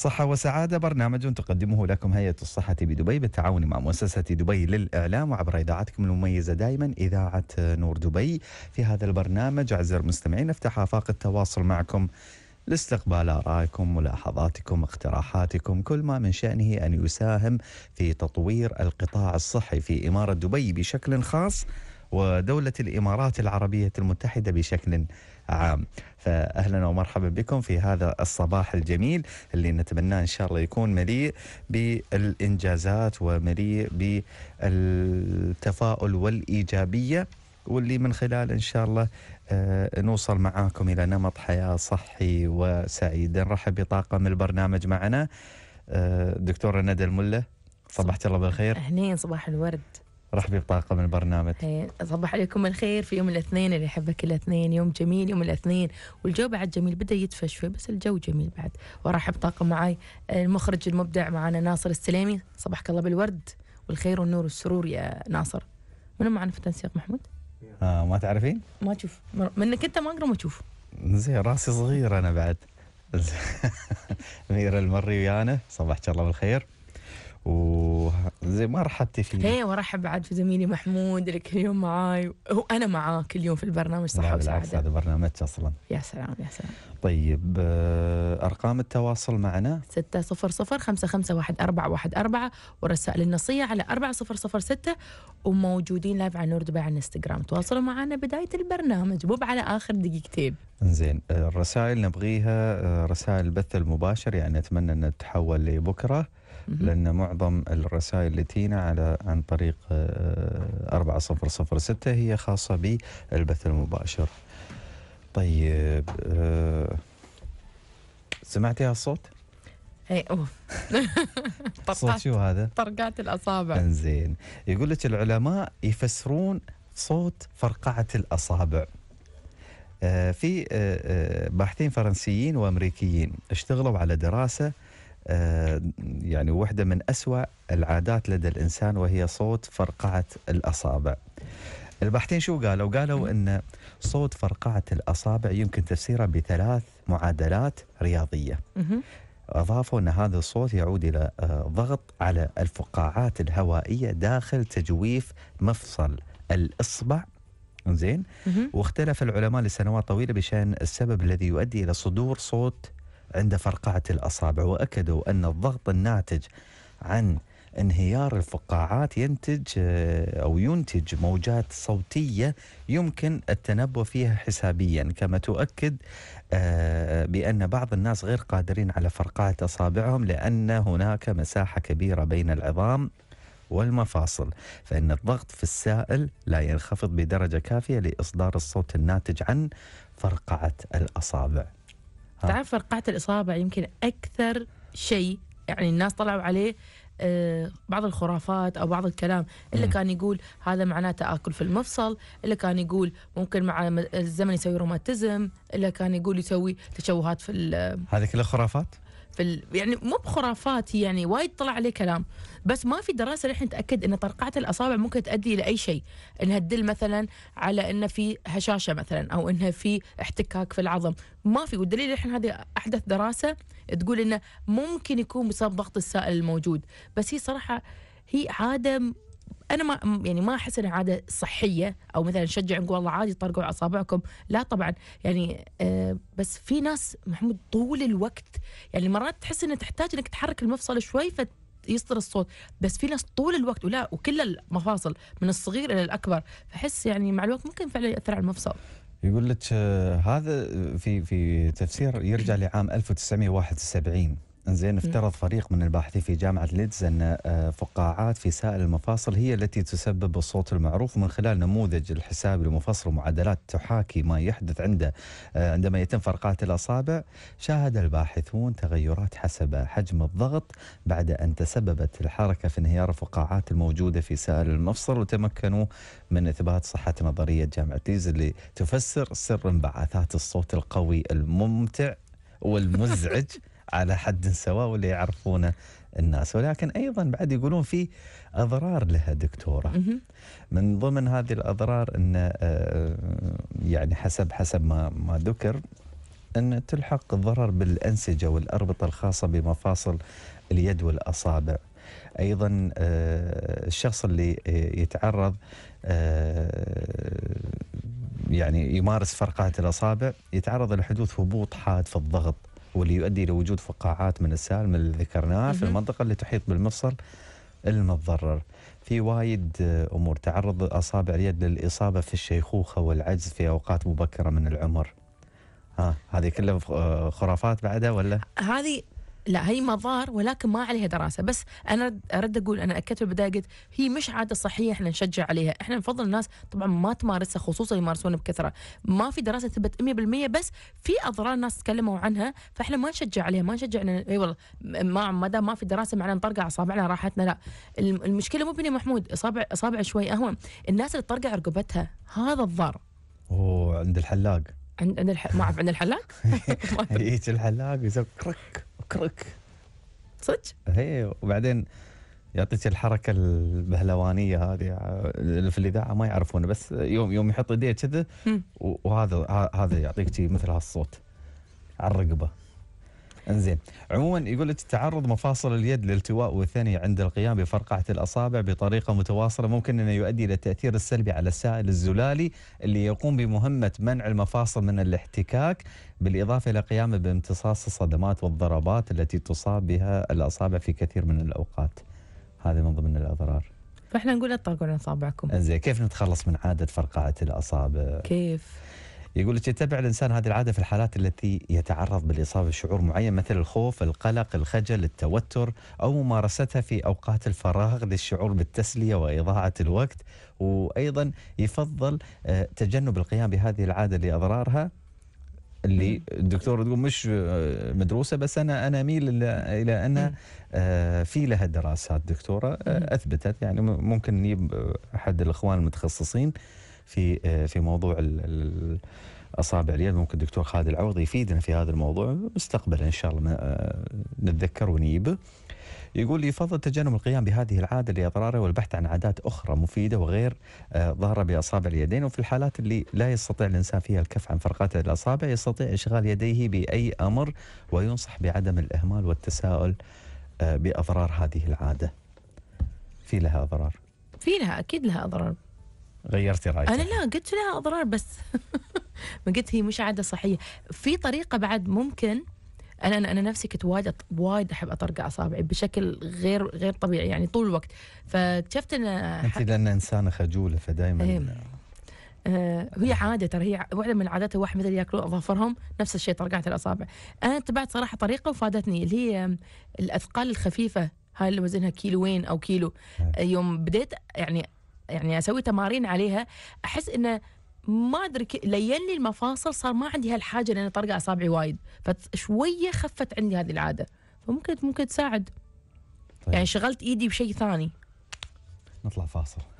صحة وسعادة برنامج تقدمه لكم هيئة الصحة بدبي بالتعاون مع مؤسسة دبي للإعلام وعبر إذاعتكم المميزة دائما إذاعة نور دبي في هذا البرنامج أعزائي المستمعين نفتح آفاق التواصل معكم لاستقبال آرائكم ملاحظاتكم اقتراحاتكم كل ما من شأنه أن يساهم في تطوير القطاع الصحي في إمارة دبي بشكل خاص ودولة الإمارات العربية المتحدة بشكل عام فأهلا ومرحبا بكم في هذا الصباح الجميل اللي نتمناه إن شاء الله يكون مليء بالإنجازات ومليء بالتفاؤل والإيجابية واللي من خلال إن شاء الله آه، نوصل معاكم إلى نمط حياة صحي وسعيد نرحب بطاقم البرنامج معنا آه، دكتورة ندى الملة صبحت الله بالخير أهنين صباح الورد رحبي بطاقة من البرنامج إيه، صباح عليكم الخير في يوم الاثنين اللي يحبك الاثنين يوم جميل يوم الاثنين والجو بعد جميل بدأ يدفى شوي بس الجو جميل بعد وارحب بطاقة معاي المخرج المبدع معنا ناصر السليمي صباحك الله بالورد والخير والنور والسرور يا ناصر منو معنا في التنسيق محمود؟ آه ما تعرفين؟ ما اشوف منك انت ما اقرا ما اشوف زين راسي صغير انا بعد أمير المري ويانا صباحك الله بالخير وزي ما رحبتي فيني ايه وارحب بعد في زميلي محمود اللي كل يوم معاي هو انا معاك اليوم في البرنامج صحه بالعكس هذا برنامج اصلا يا سلام يا سلام طيب آه، ارقام التواصل معنا 600 والرسائل النصيه على 4006 وموجودين لايف على نور دبي على الانستغرام تواصلوا معنا بدايه البرنامج مو على اخر دقيقتين زين آه، الرسائل نبغيها آه، رسائل البث المباشر يعني اتمنى انها تتحول لبكره لأن معظم الرسائل اللي تينا على عن طريق 4006 آه، هي خاصة بالبث المباشر طيب آه، سمعتي هالصوت؟ اي اوه صوت شو هذا؟ طرقات الاصابع انزين يقول لك العلماء يفسرون صوت فرقعه الاصابع آه، في باحثين فرنسيين وامريكيين اشتغلوا على دراسه آه، يعني واحدة من أسوأ العادات لدى الإنسان وهي صوت فرقعة الأصابع الباحثين شو قالوا؟ قالوا أن صوت فرقعة الأصابع يمكن تفسيره بثلاث معادلات رياضية أضافوا أن هذا الصوت يعود إلى آه، ضغط على الفقاعات الهوائية داخل تجويف مفصل الإصبع زين واختلف العلماء لسنوات طويله بشان السبب الذي يؤدي الى صدور صوت عند فرقعة الأصابع وأكدوا أن الضغط الناتج عن انهيار الفقاعات ينتج آه، أو ينتج موجات صوتية يمكن التنبؤ فيها حسابيا كما تؤكد آه، بأن بعض الناس غير قادرين على فرقعة أصابعهم لأن هناك مساحة كبيرة بين العظام والمفاصل فإن الضغط في السائل لا ينخفض بدرجة كافية لإصدار الصوت الناتج عن فرقعة الأصابع آه. تعرف فرقعة الإصابة يمكن أكثر شيء يعني الناس طلعوا عليه آه، بعض الخرافات او بعض الكلام اللي م. كان يقول هذا معناه تاكل في المفصل اللي كان يقول ممكن مع الزمن يسوي روماتيزم اللي كان يقول يسوي تشوهات في هذه كلها خرافات في ال... يعني مو بخرافات يعني وايد طلع عليه كلام بس ما في دراسه للحين تاكد ان طرقعه الاصابع ممكن تؤدي الى اي شيء انها تدل مثلا على انه في هشاشه مثلا او انها في احتكاك في العظم ما في والدليل الحين هذه احدث دراسه تقول انه ممكن يكون بسبب ضغط السائل الموجود بس هي صراحه هي عاده انا ما يعني ما احس انها عاده صحيه او مثلا نشجع نقول والله عادي طرقوا اصابعكم لا طبعا يعني آه بس في ناس محمود طول الوقت يعني مرات تحس انها تحتاج انك تحرك المفصل شوي ف يصدر الصوت بس في ناس طول الوقت ولا وكل المفاصل من الصغير الى الاكبر فحس يعني مع الوقت ممكن فعلا ياثر على المفصل يقول لك آه، هذا في في تفسير يرجع لعام 1971 زين افترض فريق من الباحثين في جامعة ليدز أن آه، فقاعات في سائل المفاصل هي التي تسبب الصوت المعروف من خلال نموذج الحساب لمفصل ومعادلات تحاكي ما يحدث عنده آه، عندما يتم فرقات الأصابع شاهد الباحثون تغيرات حسب حجم الضغط بعد أن تسببت الحركة في انهيار الفقاعات الموجودة في سائل المفصل وتمكنوا من إثبات صحة نظرية جامعة ليدز اللي تفسر سر انبعاثات الصوت القوي الممتع والمزعج على حد سواء واللي يعرفونه الناس ولكن ايضا بعد يقولون في اضرار لها دكتوره من ضمن هذه الاضرار ان آه، يعني حسب حسب ما ما ذكر ان تلحق الضرر بالانسجه والاربطه الخاصه بمفاصل اليد والاصابع ايضا آه، الشخص اللي آه، يتعرض يعني يمارس فرقعه الاصابع يتعرض لحدوث هبوط حاد في الضغط واللي يؤدي الى وجود فقاعات من السالم اللي ذكرناها في المنطقه اللي تحيط بالمفصل المتضرر. في وايد امور تعرض اصابع اليد للاصابه في الشيخوخه والعجز في اوقات مبكره من العمر. ها هذه كلها خرافات بعدها ولا؟ هذه لا هي مضار ولكن ما عليها دراسه بس انا ارد اقول انا اكدت في البدايه قلت هي مش عاده صحيه احنا نشجع عليها احنا نفضل الناس طبعا ما تمارسها خصوصا يمارسونها بكثره ما في دراسه تثبت 100% بس في اضرار ناس تكلموا عنها فاحنا ما نشجع عليها ما نشجع اي والله ما ما دام ما في دراسه معنا نطرقع اصابعنا راحتنا لا المشكله مو بني محمود اصابع اصابع شوي اهون الناس اللي تطرقع رقبتها هذا الضار اوه عند الحلاق عند الح... ما اعرف عند الحلاق يجيك إيه، الحلاق يسوي كرك شكرك صدق؟ هي وبعدين يعطيك الحركه البهلوانيه هذه في الاذاعه ما يعرفونه بس يوم يوم يحط ايديه كذا وهذا هذا يعطيك مثل هالصوت على الرقبه انزين عموما يقول لك تعرض مفاصل اليد للالتواء والثني عند القيام بفرقعه الاصابع بطريقه متواصله ممكن انه يؤدي الى التاثير السلبي على السائل الزلالي اللي يقوم بمهمه منع المفاصل من الاحتكاك بالإضافة إلى قيامه بامتصاص الصدمات والضربات التي تصاب بها الأصابع في كثير من الأوقات هذه من ضمن الأضرار فإحنا نقول اطلقوا أصابعكم أنزل. كيف نتخلص من عادة فرقعة الأصابع كيف يقول لك يتبع الانسان هذه العاده في الحالات التي يتعرض بالاصابه بشعور معين مثل الخوف، القلق، الخجل، التوتر او ممارستها في اوقات الفراغ للشعور بالتسليه واضاعه الوقت، وايضا يفضل آه، تجنب القيام بهذه العاده لاضرارها اللي الدكتور تقول مش آه، مدروسه بس انا انا اميل الى ان آه، في لها دراسات دكتوره آه، اثبتت يعني ممكن نجيب احد الاخوان المتخصصين في في موضوع اصابع اليد ممكن الدكتور خالد العوض يفيدنا في هذا الموضوع مستقبلا ان شاء الله نتذكر ونجيبه يقول يفضل تجنب القيام بهذه العادة لأضرارها والبحث عن عادات أخرى مفيدة وغير ضارة آه، بأصابع اليدين وفي الحالات اللي لا يستطيع الإنسان فيها الكف عن فرقات الأصابع يستطيع إشغال يديه بأي أمر وينصح بعدم الإهمال والتساؤل آه، بأضرار هذه العادة في لها أضرار في لها أكيد لها أضرار غيرتي رايك انا لا قلت لها اضرار بس ما قلت هي مش عاده صحيه في طريقه بعد ممكن انا انا نفسي كنت وايد وايد احب اطرقع اصابعي بشكل غير غير طبيعي يعني طول الوقت فاكتشفت ان انت لان انسانه خجوله فدائما إيه. آه هي عاده ترى هي واحده من عادات الواحد مثل ياكلون اظافرهم نفس الشيء طرقعت الاصابع انا اتبعت صراحه طريقه وفادتني اللي هي الاثقال الخفيفه هاي اللي وزنها كيلوين او كيلو نعم. يوم بديت يعني يعني اسوي تمارين عليها احس انه ما ادري لين لي المفاصل صار ما عندي هالحاجه لان طرقه اصابعي وايد فشويه خفت عندي هذه العاده فممكن ممكن تساعد طيب. يعني شغلت ايدي بشيء ثاني نطلع فاصل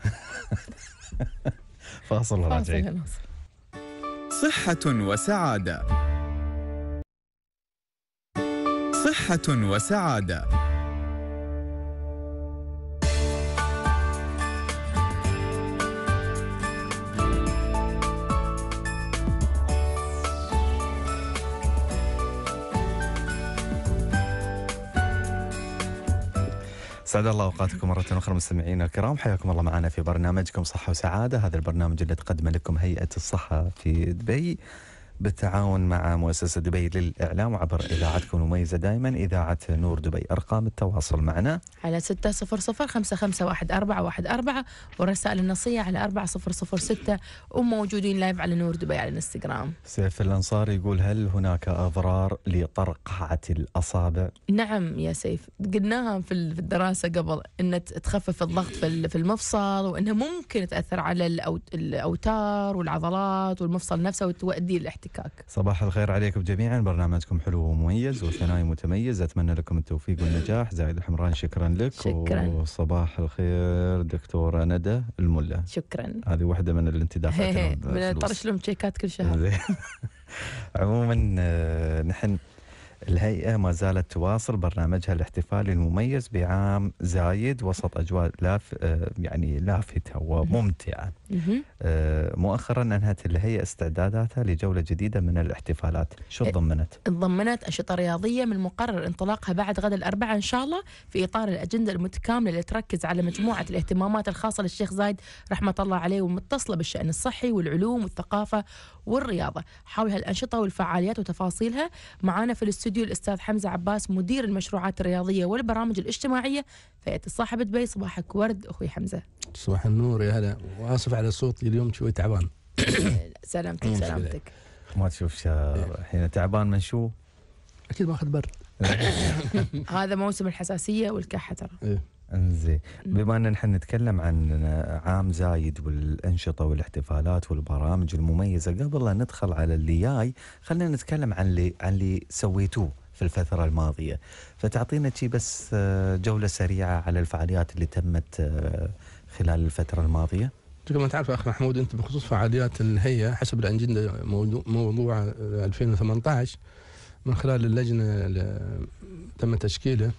فاصل وراجعين صحة وسعادة صحة وسعادة سعد الله اوقاتكم مره اخرى مستمعينا الكرام حياكم الله معنا في برنامجكم صحه وسعاده هذا البرنامج اللي تقدمه لكم هيئه الصحه في دبي بالتعاون مع مؤسسة دبي للإعلام وعبر إذاعتكم المميزة دائما إذاعة نور دبي أرقام التواصل معنا على 600 والرسائل النصية على ستة وموجودين لايف على نور دبي على الانستغرام سيف الأنصار يقول هل هناك أضرار لطرقعة الأصابع؟ نعم يا سيف قلناها في الدراسة قبل أن تخفف الضغط في المفصل وأنها ممكن تأثر على الأوتار والعضلات والمفصل نفسه وتؤدي للاحتكاك الاحتكاك صباح الخير عليكم جميعا برنامجكم حلو ومميز وثنائي متميز أتمنى لكم التوفيق والنجاح زايد الحمران شكرا لك شكرا وصباح الخير دكتورة ندى الملا شكرا هذه واحدة من الانتدافات من طرش لهم تشيكات كل شهر عموما آه، نحن الهيئة ما زالت تواصل برنامجها الاحتفالي المميز بعام زايد وسط أجواء لاف آه، يعني لافتة وممتعة آه، مؤخرا أنهت الهيئة استعداداتها لجولة جديدة من الاحتفالات شو إيه، تضمنت؟ تضمنت أنشطة رياضية من المقرر انطلاقها بعد غد الأربعاء إن شاء الله في إطار الأجندة المتكاملة اللي تركز على مجموعة الاهتمامات الخاصة للشيخ زايد رحمة الله عليه والمتصلة بالشأن الصحي والعلوم والثقافة والرياضة حول هالأنشطة والفعاليات وتفاصيلها معانا في الاستوديو الاستديو الاستاذ حمزه عباس مدير المشروعات الرياضيه والبرامج الاجتماعيه فياتي صاحب دبي صباحك ورد اخوي حمزه صباح النور يا هلا واسف على صوتي اليوم شوي تعبان سلامتك سلامتك ما تشوف إيه. الحين تعبان من شو؟ اكيد ماخذ برد هذا موسم الحساسيه والكحه ترى إيه. انزين بما ان نحن نتكلم عن عام زايد والانشطه والاحتفالات والبرامج المميزه قبل لا ندخل على اللي جاي خلينا نتكلم عن اللي عن اللي سويتوه في الفتره الماضيه فتعطينا شي بس آه، جوله سريعه على الفعاليات اللي تمت آه، خلال الفتره الماضيه كما تعرف اخ محمود انت بخصوص فعاليات الهيئه حسب الاجنده موضوع 2018 من خلال اللجنه اللي تم تشكيله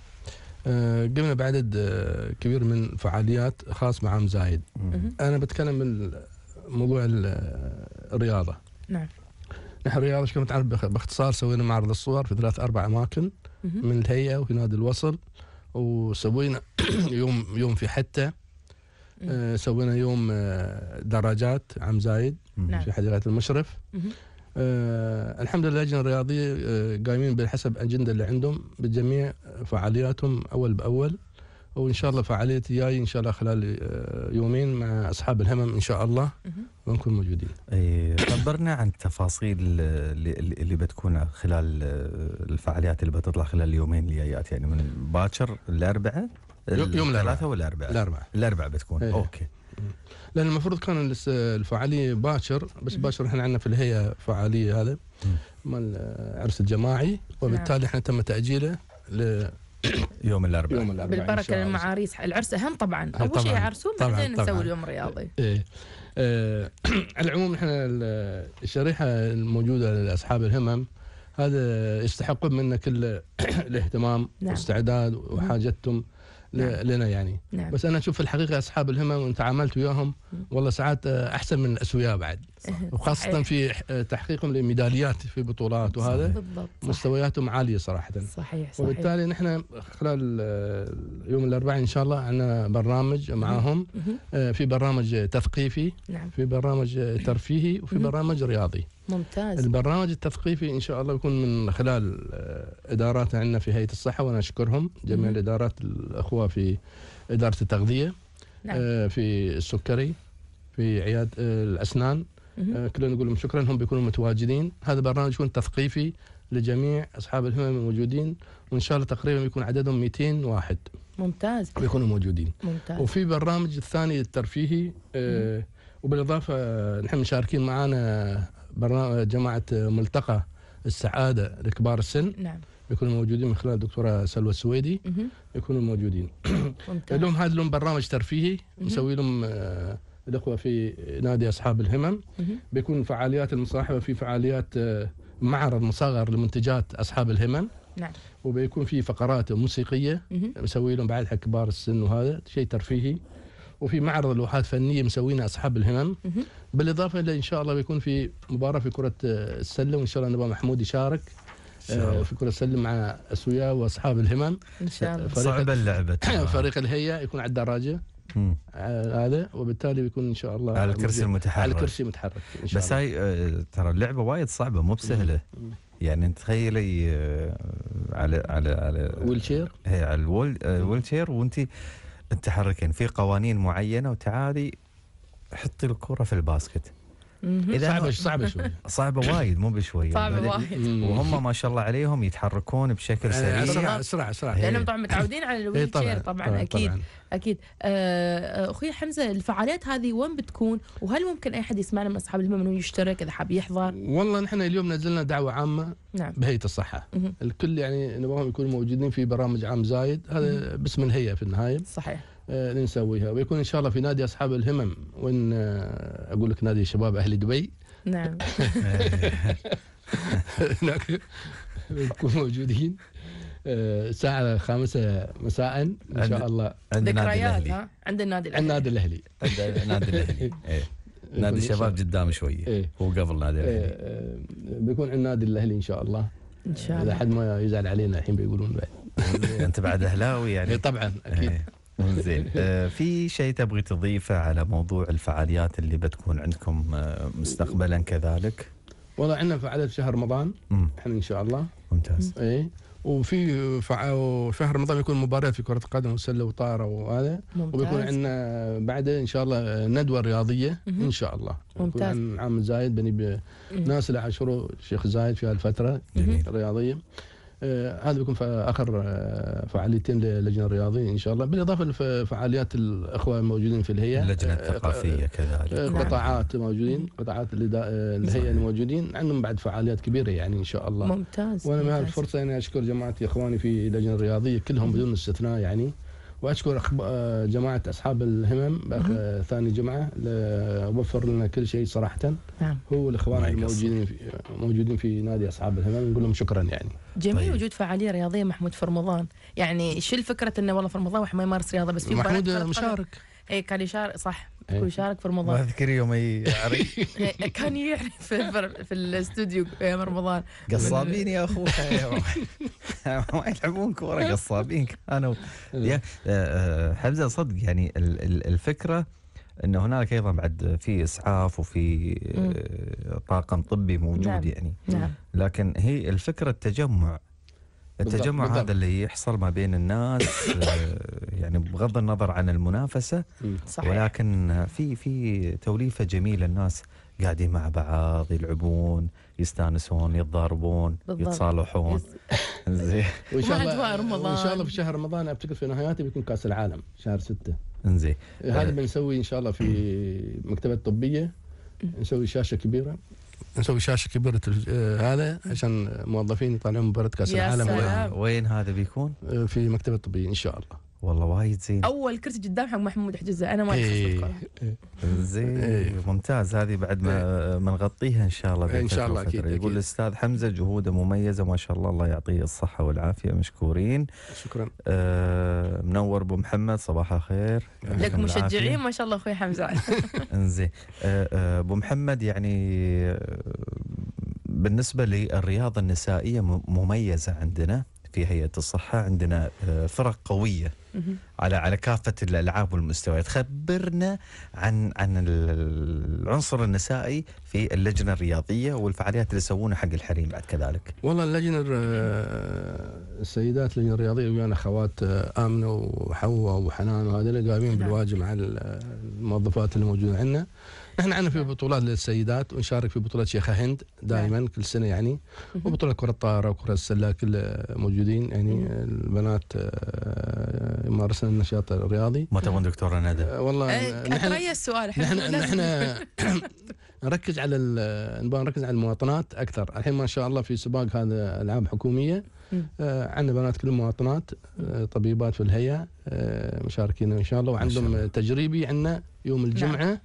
آه، قمنا بعدد آه، كبير من فعاليات خاص مع عم زايد انا بتكلم من موضوع آه، الرياضه نعم نحن الرياضه كما تعرف باختصار سوينا معرض الصور في ثلاث اربع اماكن من الهيئه وفي نادي الوصل وسوينا يوم يوم في حته سوينا يوم دراجات عم زايد نعم. في حديقه المشرف آه الحمد لله اللجنه الرياضيه آه قايمين بحسب الاجنده اللي عندهم بجميع فعالياتهم اول باول وان شاء الله فعاليه جاي ان شاء الله خلال آه، يومين مع اصحاب الهمم ان شاء الله ونكون موجودين. اي خبرنا عن التفاصيل اللي, اللي بتكون خلال آه، الفعاليات اللي بتطلع خلال اليومين اللي جايات يعني من باكر الاربعاء يوم الثلاثاء والاربعاء الاربعاء الاربعاء بتكون إيه. اوكي. لان المفروض كان الفعاليه باكر بس باكر احنا عندنا في الهيئه فعاليه هذا مال العرس الجماعي وبالتالي نعم. احنا تم تاجيله ل يوم الاربعاء يوم الاربعاء بالبركه للمعاريس العرس اهم طبعا إيه، اول شيء يعرسون بعدين نسوي اليوم الرياضي ايه آه على العموم احنا الشريحه الموجوده لاصحاب الهمم هذا يستحقون منا كل الاهتمام نعم. واستعداد وحاجتهم نعم. لنا يعني نعم. بس انا اشوف الحقيقه اصحاب الهمم وتعاملت وياهم والله ساعات احسن من الاسوياء بعد وخاصة في تحقيقهم لميداليات في بطولات وهذا صح. مستوياتهم عالية صراحة صحيح صحيح وبالتالي نحن خلال يوم الأربعاء إن شاء الله عندنا برنامج معاهم آه، في برنامج تثقيفي نعم. في برنامج ترفيهي وفي برنامج رياضي ممتاز البرنامج التثقيفي ان شاء الله يكون من خلال آه، ادارات عندنا في هيئه الصحه وانا اشكرهم جميع الادارات الاخوه في اداره التغذيه نعم. آه، في السكري في عياده الاسنان آه، كلنا نقول لهم شكرا هم بيكونوا متواجدين هذا برنامج يكون تثقيفي لجميع اصحاب الهمم الموجودين وان شاء الله تقريبا يكون عددهم 200 واحد ممتاز بيكونوا موجودين ممتاز وفي برنامج الثاني الترفيهي آه وبالاضافه آه، نحن مشاركين معنا برنامج جماعه ملتقى السعاده لكبار السن نعم يكونوا موجودين من خلال الدكتوره سلوى السويدي يكونوا موجودين ممتاز لهم هذا لهم برنامج ترفيهي نسوي لهم آه الاخوه في نادي اصحاب الهمم بيكون فعاليات المصاحبه في فعاليات آه، معرض مصغر لمنتجات اصحاب الهمم نعم وبيكون في فقرات موسيقيه مسوي لهم بعد كبار السن وهذا شيء ترفيهي وفي معرض لوحات فنيه مسوينا اصحاب الهمم بالاضافه الى ان شاء الله بيكون في مباراه في كره السله وان شاء الله نبا محمود يشارك آه، في كرة السلة مع أسوياء وأصحاب الهمم إن شاء الله صعبة اللعبة فريق الهيئة يكون على الدراجة هذا وبالتالي بيكون ان شاء الله على الكرسي المتحرك على الكرسي المتحرك إن شاء بس هاي آه، ترى اللعبه وايد صعبه مو بسهله يعني تخيلي آه، على على على ويل شير هي على الويل شير آه، وانت تتحركين في قوانين معينه وتعالي حطي الكره في الباسكت اذا صعبه صعبه شوي صعبه وايد مو بشوية صعبه وايد وهم ما شاء الله عليهم يتحركون بشكل سريع اسرع اسرع اسرع إيه. لانهم طبعا متعودين على إيه، الويل طبعًا, طبعا اكيد طبعًا. اكيد آه، آه، اخوي حمزه الفعاليات هذه وين بتكون وهل ممكن اي حد يسمعنا من اصحاب الهمم انه يشترك اذا حاب يحضر والله نحن اليوم نزلنا دعوه عامه نعم. بهيئه الصحه الكل يعني نبغاهم يكونوا موجودين في برامج عام زايد هذا باسم الهيئه في النهايه صحيح آه، نسويها ويكون ان شاء الله في نادي اصحاب الهمم وان آه، اقول لك نادي شباب اهل دبي نعم نكون بنكون موجودين آه، الساعة خامسة مساء إن شاء الله عند النادي الأهلي عند النادي الأهلي النادي الأهلي النادي الأهلي نادي الشباب قدام شوية إيه. هو قبل نادي إيه، الأهلي بيكون عند النادي الأهلي إن شاء الله إن شاء الله إذا حد ما يزعل علينا الحين بيقولون بعد أنت بعد أهلاوي يعني إيه، طبعا أكيد زين آه، في شيء تبغي تضيفه على موضوع الفعاليات اللي بتكون عندكم آه، مستقبلا كذلك؟ والله عندنا فعاليات شهر رمضان احنا ان شاء الله ممتاز اي وفي فع... شهر رمضان بيكون مباريات في كرة قدم وسلة وطائره وهذا وبيكون عندنا بعده إن شاء الله ندوة رياضية مم. إن شاء الله ممتاز عم زايد بني ب... ناس اللي عاشروا شيخ زايد في هالفترة مم. رياضية آه، هذا بيكون اخر آه، فعاليتين للجنه الرياضيه ان شاء الله بالاضافه لفعاليات الاخوه الموجودين في الهيئه اللجنه آه، الثقافيه كذلك نعم. قطاعات موجودين قطاعات نعم. الهيئه الموجودين عندهم بعد فعاليات كبيره يعني ان شاء الله ممتاز وانا من هالفرصه اني اشكر جماعتي اخواني في اللجنه الرياضيه كلهم بدون استثناء يعني واشكر آه، جماعه اصحاب الهمم باخ ثاني جمعه وفر لنا كل شيء صراحه نعم هو الاخوان الموجودين في موجودين في نادي اصحاب الهمم نقول لهم شكرا يعني جميل طيب. وجود فعاليه رياضيه محمود في رمضان يعني شو الفكره انه والله في رمضان واحد ما يمارس رياضه بس في محمود مشارك اي كان يشارك صح ويشارك إيه. في رمضان ما اذكر يوم يعري كان يعرف في, في الاستوديو ايام رمضان قصابين يا اخوك ما يلعبون كوره قصابين كانوا إيه. آه، آه، حمزه صدق يعني الفكره ان هنالك ايضا بعد في اسعاف وفي آه، طاقم طبي موجود نعم. يعني نعم. لكن هي الفكره التجمع التجمع بالضبط. هذا اللي يحصل ما بين الناس آه، يعني بغض النظر عن المنافسه صحيح. ولكن في في توليفه جميله الناس قاعدين مع بعض يلعبون يستانسون يتضاربون يتصالحون زين وان شاء الله وان شاء الله في شهر رمضان اعتقد في نهاياته بيكون كاس العالم شهر ستة انزين هذا آه. بنسوي ان شاء الله في مكتبه طبيه نسوي شاشه كبيره نسوي شاشه كبيره آه، هذا عشان موظفين يطالعون مباراه كاس العالم وين هذا بيكون؟ آه، في مكتبه الطبيه ان شاء الله والله وايد زين اول كرسي قدام محمود حجزه انا ما إيه. إيه. زين إيه. ممتاز هذه بعد ما بنغطيها إيه. ان شاء الله ان شاء الله اكيد يقول الاستاذ حمزه جهوده مميزه ما شاء الله الله يعطيه الصحه والعافيه مشكورين شكرا آه منور ابو محمد صباح الخير لك مشجعين ما شاء الله اخوي حمزه انزين آه، آه، ابو آه محمد يعني آه، بالنسبه للرياضه النسائيه مميزه عندنا في هيئه الصحه عندنا فرق قويه على على كافه الالعاب والمستويات خبرنا عن عن العنصر النسائي في اللجنه الرياضيه والفعاليات اللي يسوونها حق الحريم بعد كذلك والله اللجنه السيدات اللجنه الرياضيه ويانا اخوات آه، امنه وحواء وحنان وهذول قايمين بالواجب مع الموظفات اللي موجوده عندنا نحن عندنا في نعم. بطولات للسيدات ونشارك في بطولة شيخة هند دائما نعم. كل سنة يعني وبطولة كرة الطائرة وكرة السلة كل موجودين يعني البنات يمارسن آه، النشاط الرياضي متى دكتورة ندى؟ آه، والله آه، نحن السؤال نحن نحن نركز على نبغى نركز على المواطنات اكثر الحين ما شاء الله في سباق هذا العاب حكوميه آه عندنا بنات كل مواطنات آه طبيبات في الهيئه آه مشاركين ان شاء الله وعندهم تجريبي عندنا يوم الجمعه نعم.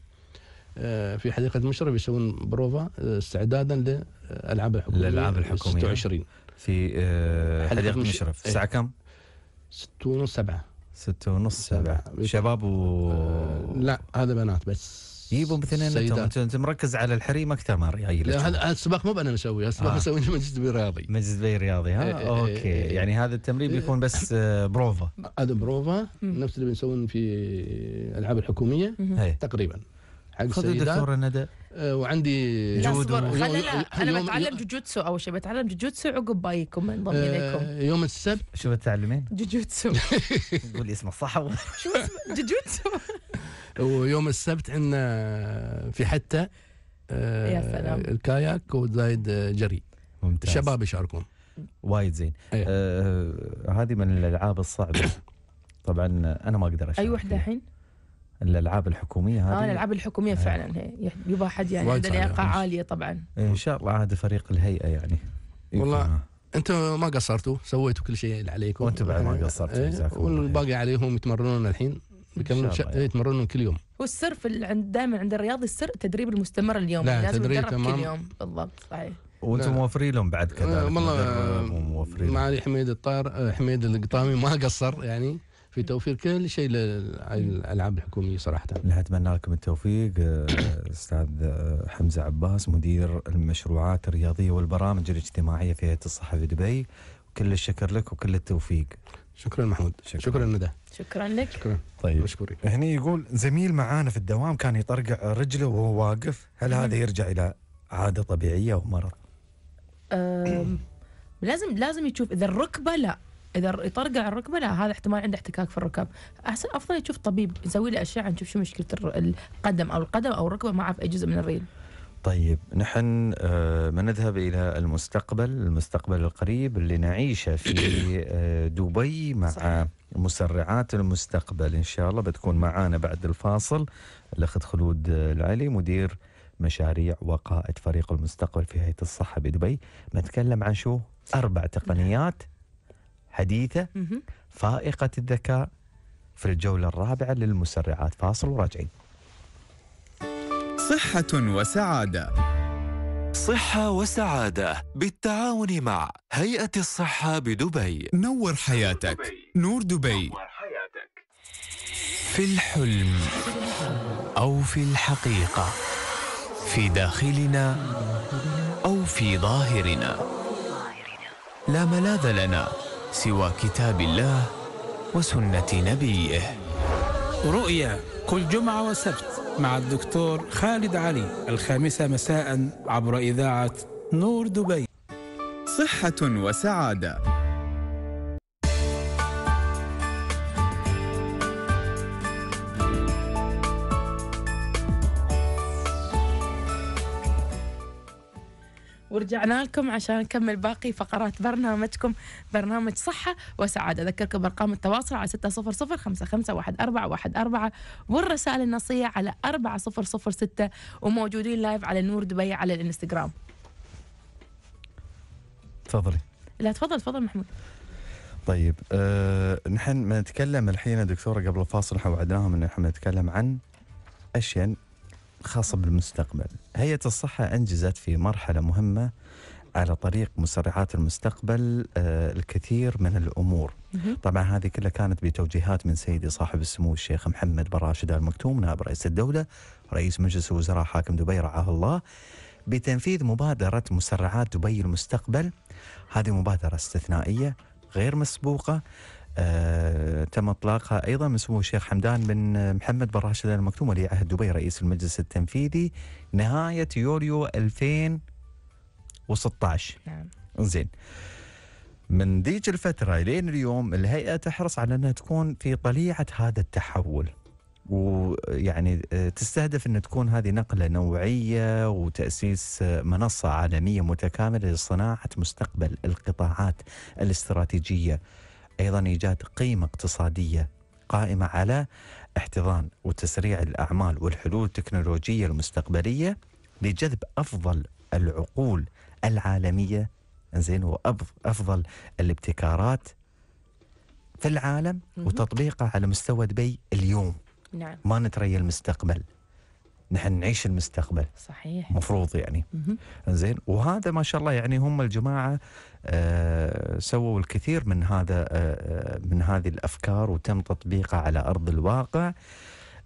آه، في حديقه مشرب يسوون بروفا آه، استعدادا للالعاب الحكوميه الالعاب الحكوميه 26 في آه، حديقه مشرب إيه. الساعه كم؟ 6 ونص 7 6 ونص 7 شباب و لا هذا بنات بس يبوا مثلين انت انت مركز على الحريم اكثر ما هذا السباق مو انا مسويه السباق آه. مسويه مجلس دبي رياضي مجلس دبي رياضي ها إيه،, إيه،, إيه اوكي إيه يعني هذا التمرين بيكون بس بروفا هذا بروفا نفس اللي بنسوي في الالعاب الحكوميه تقريبا حق خذ دكتوره ندى آه، وعندي جود انا بتعلم جوجوتسو اول شيء بتعلم جوجوتسو عقب بايكم انضم آه، اليكم يوم السبت شو بتتعلمين؟ جوجوتسو قولي اسمه صح شو اسمه جوجوتسو ويوم السبت عندنا في حتى آه، يا سلام الكاياك وزايد جري ممتاز الشباب يشاركون وايد زين إيه. هذه من الالعاب الصعبه طبعا انا ما اقدر اشارك اي وحده الحين؟ الالعاب الحكوميه آه، هذه اه الالعاب الحكوميه آه. فعلا هي يعني يبغى حد يعني عنده لياقه عاليه طبعا ان شاء الله عاد فريق الهيئه يعني والله انتم ما قصرتوا سويتوا كل شيء اللي عليكم وانتم بعد ما إيه، قصرتوا إيه، جزاكم والباقي عليهم يتمرنون الحين يكملون شا... يعني. يتمرنون كل يوم هو السر في ال... عند دائما عند الرياضي السر التدريب المستمر اليوم لا لازم تدريب كل يوم بالضبط صحيح وانتم موفرين لهم بعد آه، كذا والله معالي حميد الطاير حميد القطامي ما قصر يعني في توفير كل شيء للالعاب الحكوميه صراحه. نحن اتمنى لكم التوفيق آه، استاذ آه، حمزه عباس مدير المشروعات الرياضيه والبرامج الاجتماعيه في هيئه الصحه في دبي كل الشكر لك وكل التوفيق. شكرا محمود شكرا, شكرا ندى شكرا لك شكرا طيب مشكورين هني يقول زميل معانا في الدوام كان يطرقع رجله وهو واقف هل هذا يرجع الى عاده طبيعيه او مرض؟ لازم لازم يشوف اذا الركبه لا اذا يطرقع الركبه لا هذا احتمال عنده احتكاك في الركب احسن افضل يشوف طبيب يسوي له اشعه نشوف شو مشكله القدم او القدم او الركبه ما اعرف اي جزء من الريل طيب نحن آه، ما نذهب إلى المستقبل المستقبل القريب اللي نعيشه في آه، دبي مع صحيح. مسرعات المستقبل إن شاء الله بتكون معانا بعد الفاصل الأخت خلود العلي مدير مشاريع وقائد فريق المستقبل في هيئة الصحة بدبي بنتكلم عن شو أربع تقنيات حديثة فائقة الذكاء في الجولة الرابعة للمسرعات فاصل وراجعين صحة وسعادة صحة وسعادة بالتعاون مع هيئة الصحة بدبي نور حياتك نور دبي في الحلم أو في الحقيقة في داخلنا أو في ظاهرنا لا ملاذ لنا سوى كتاب الله وسنة نبيه رؤيا كل جمعة وسبت مع الدكتور خالد علي الخامسة مساء عبر إذاعة نور دبي صحة وسعادة ورجعنا لكم عشان نكمل باقي فقرات برنامجكم برنامج صحة وسعادة أذكركم بأرقام التواصل على ستة صفر صفر خمسة خمسة واحد أربعة واحد أربعة والرسائل النصية على أربعة صفر صفر ستة وموجودين لايف على نور دبي على الانستغرام تفضلي لا تفضل تفضل محمود طيب أه نحن نتكلم الحين دكتوره قبل الفاصل وعدناهم ان احنا نتكلم عن اشياء خاصة بالمستقبل هيئة الصحة أنجزت في مرحلة مهمة على طريق مسرعات المستقبل آه، الكثير من الامور. طبعا هذه كلها كانت بتوجيهات من سيدي صاحب السمو الشيخ محمد بن راشد ال مكتوم نائب رئيس الدوله، رئيس مجلس الوزراء حاكم دبي رعاه الله، بتنفيذ مبادره مسرعات دبي المستقبل. هذه مبادره استثنائيه غير مسبوقه آه، تم اطلاقها ايضا من سمو الشيخ حمدان بن آه، محمد بن راشد ال مكتوم ولي عهد دبي رئيس المجلس التنفيذي نهايه يوليو 2016 نعم زين من ذيك الفتره لين اليوم الهيئه تحرص على انها تكون في طليعه هذا التحول ويعني آه، تستهدف ان تكون هذه نقله نوعيه وتاسيس منصه عالميه متكامله لصناعه مستقبل القطاعات الاستراتيجيه أيضا إيجاد قيمة اقتصادية قائمة على احتضان وتسريع الأعمال والحلول التكنولوجية المستقبلية لجذب أفضل العقول العالمية زين وأفضل الابتكارات في العالم وتطبيقها على مستوى دبي اليوم نعم. ما نتري المستقبل نحن نعيش المستقبل صحيح مفروض يعني زين وهذا ما شاء الله يعني هم الجماعه آه سووا الكثير من هذا آه،, آه من هذه الافكار وتم تطبيقها على ارض الواقع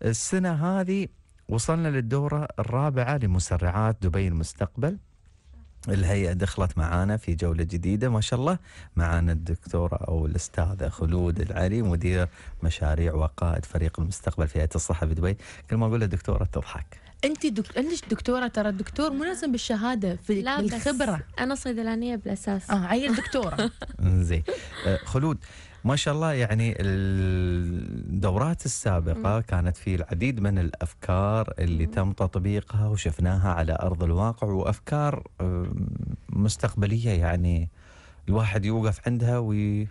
السنه هذه وصلنا للدوره الرابعه لمسرعات دبي المستقبل الهيئة دخلت معانا في جولة جديدة ما شاء الله معانا الدكتورة أو الأستاذة خلود العلي مدير مشاريع وقائد فريق المستقبل في هيئة الصحة بدبي كل ما أقول دكتورة تضحك انت دك... ليش دكتوره ترى الدكتور مو لازم بالشهاده في لا بالخبره انا صيدلانيه بالاساس اه عيل دكتوره زين آه، خلود ما شاء الله يعني الدورات السابقة كانت في العديد من الأفكار اللي تم تطبيقها وشفناها على أرض الواقع وأفكار آه، مستقبلية يعني الواحد يوقف عندها وي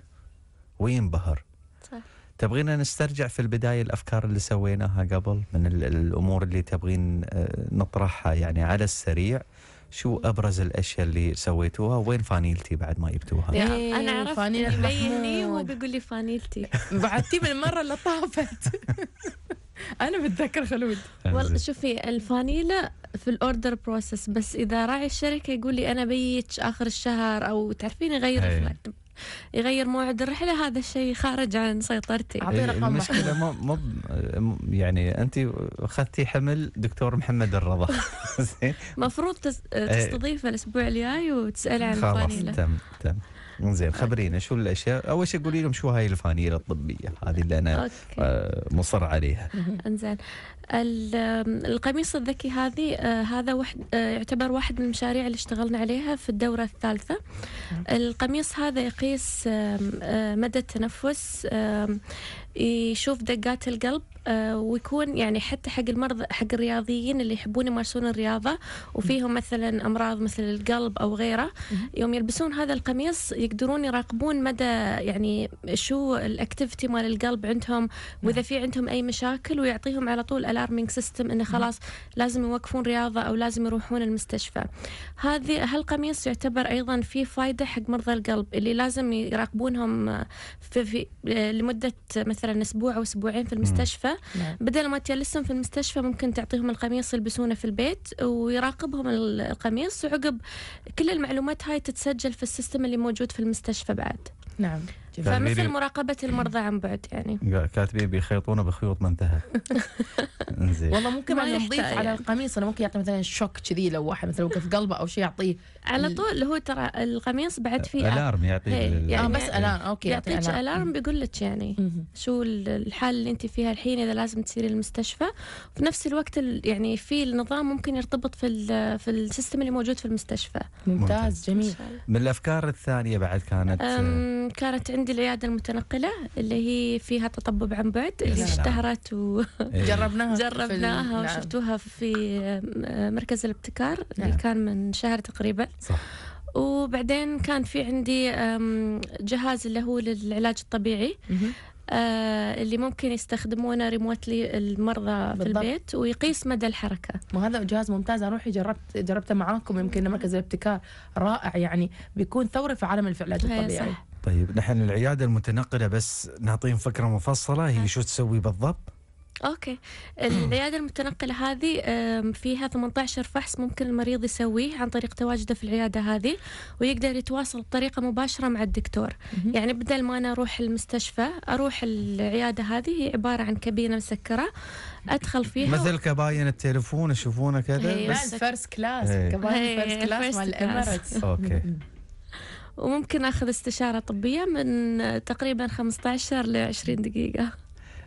وينبهر صح. تبغينا نسترجع في البداية الأفكار اللي سويناها قبل من الأمور اللي تبغين آه، نطرحها يعني على السريع شو ابرز الاشياء اللي سويتوها وين فانيلتي بعد ما جبتوها إيه، انا عرفت يبيني بيني وهو بيقول لي فانيلتي بعدتي من المره اللي طافت انا بتذكر خلود آه، والله شوفي الفانيله في الاوردر بروسس بس اذا راعي الشركه يقول لي انا بيج اخر الشهر او تعرفين غير إيه. يغير موعد الرحله هذا الشيء خارج عن سيطرتي إيه، رقم المشكله مو مو يعني انت اخذتي حمل دكتور محمد الرضا مفروض إيه. تستضيفه الاسبوع الجاي وتسال عن خلاص تم تم زين خبرينا شو الاشياء اول شيء قولي لهم شو هاي الفانيله الطبيه هذه اللي انا آه، مصر عليها انزين القميص الذكي هذه آه، هذا واحد آه، يعتبر واحد من المشاريع اللي اشتغلنا عليها في الدورة الثالثة القميص هذا يقيس آه، مدى التنفس يشوف دقات القلب آه، ويكون يعني حتى حق المرضى حق الرياضيين اللي يحبون يمارسون الرياضة وفيهم مثلا أمراض مثل القلب أو غيره يوم يلبسون هذا القميص يقدرون يراقبون مدى يعني شو الاكتيفيتي مال القلب عندهم وإذا نعم. في عندهم أي مشاكل ويعطيهم على طول الارمينج سيستم إنه خلاص لازم يوقفون رياضة أو لازم يروحون المستشفى هذه هالقميص يعتبر أيضا فيه فايدة حق مرضى القلب اللي لازم يراقبونهم في, في آه، لمدة مثلا مثلا اسبوع او اسبوعين في المستشفى مم. نعم. بدل ما تجلسهم في المستشفى ممكن تعطيهم القميص يلبسونه في البيت ويراقبهم القميص وعقب كل المعلومات هاي تتسجل في السيستم اللي موجود في المستشفى بعد نعم فمثل مراقبة المرضى عن بعد يعني كاتبين بيخيطونه بخيوط ما انتهى زين والله ممكن ما نضيف يعني. على القميص انا ممكن يعطي مثلا شوك كذي لو واحد مثلا وقف قلبه او شيء يعطيه على طول هو ترى القميص بعد فيه الارم يعطيك يعني آه بس الارم يعني اوكي يعطيك الارم بيقول لك يعني شو الحال اللي انت فيها الحين اذا لازم تسيري المستشفى وفي نفس الوقت يعني في النظام ممكن يرتبط في في السيستم اللي موجود في المستشفى ممتاز جميل من الافكار الثانيه بعد كانت كانت عندي عندي العياده المتنقله اللي هي فيها تطبب عن بعد اللي اشتهرت و... إيه. جربناها جربناها وشفتوها في آه، مركز الابتكار اللي نعم. كان من شهر تقريبا صح وبعدين كان في عندي جهاز اللي هو للعلاج الطبيعي آه اللي ممكن يستخدمونه ريموتلي المرضى بالضبط. في البيت ويقيس مدى الحركه. ما هذا جهاز ممتاز انا روحي جربت جربته معاكم يمكن مركز الابتكار رائع يعني بيكون ثوره في عالم العلاج الطبيعي. صح. طيب نحن العياده المتنقله بس نعطيهم فكره مفصله هي نعم. شو تسوي بالضبط؟ اوكي العياده المتنقله هذه فيها 18 فحص ممكن المريض يسويه عن طريق تواجده في العياده هذه ويقدر يتواصل بطريقه مباشره مع الدكتور يعني بدل ما انا اروح المستشفى اروح العياده هذه هي عباره عن كابينه مسكره ادخل فيها مثل و... كباين التليفون يشوفونه كذا بس فيرست كلاس كباين فيرست كلاس مال الاميرتس اوكي وممكن اخذ استشاره طبيه من تقريبا 15 ل 20 دقيقه